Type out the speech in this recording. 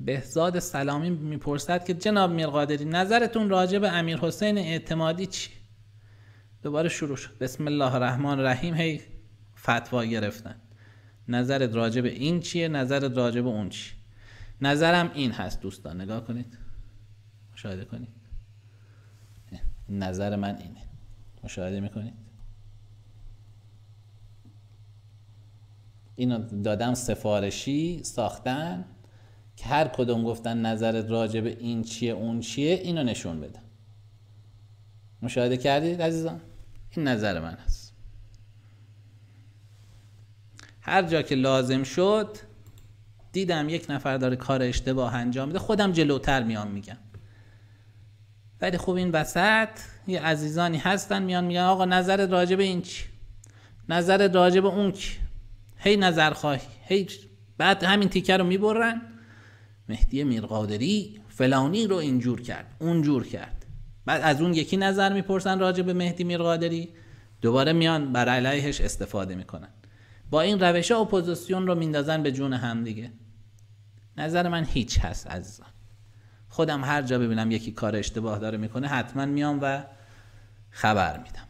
بهزاد سلامی میپرسد که جناب میرقادری نظرتون راجع به امیر حسین اعتمادی چی؟ دوباره شروع شد بسم الله الرحمن الرحیم هی فتوا گرفتن نظرت راجع به این چیه نظرت راجع به اون چی نظرم این هست دوستان نگاه کنید مشاهده کنید نظر من اینه مشاهده میکنید اینو دادم سفارشی ساختن هر کدوم گفتن نظرت راجع به این چیه اون چیه اینو نشون بده مشاهده کردید عزیزان این نظر من است هر جا که لازم شد دیدم یک نفر داره کار اشتباه انجام میده خودم جلوتر میام میگم ولی خوب این وسط یه عزیزانی هستن میان میگن آقا نظر راجع به این چی نظر راجع به اون کی هی نظر خواهی بعد همین تیکه رو میبرن مهدی میرقادری فلانی رو اینجور کرد اونجور کرد بعد از اون یکی نظر میپرسن راجع به مهدی میرقادری دوباره میان بر علیهش استفاده میکنن با این روش اپوزیسیون رو میندازن به جون هم دیگه نظر من هیچ هست عزیزان خودم هر جا ببینم یکی کار اشتباه داره میکنه حتما میام و خبر میدم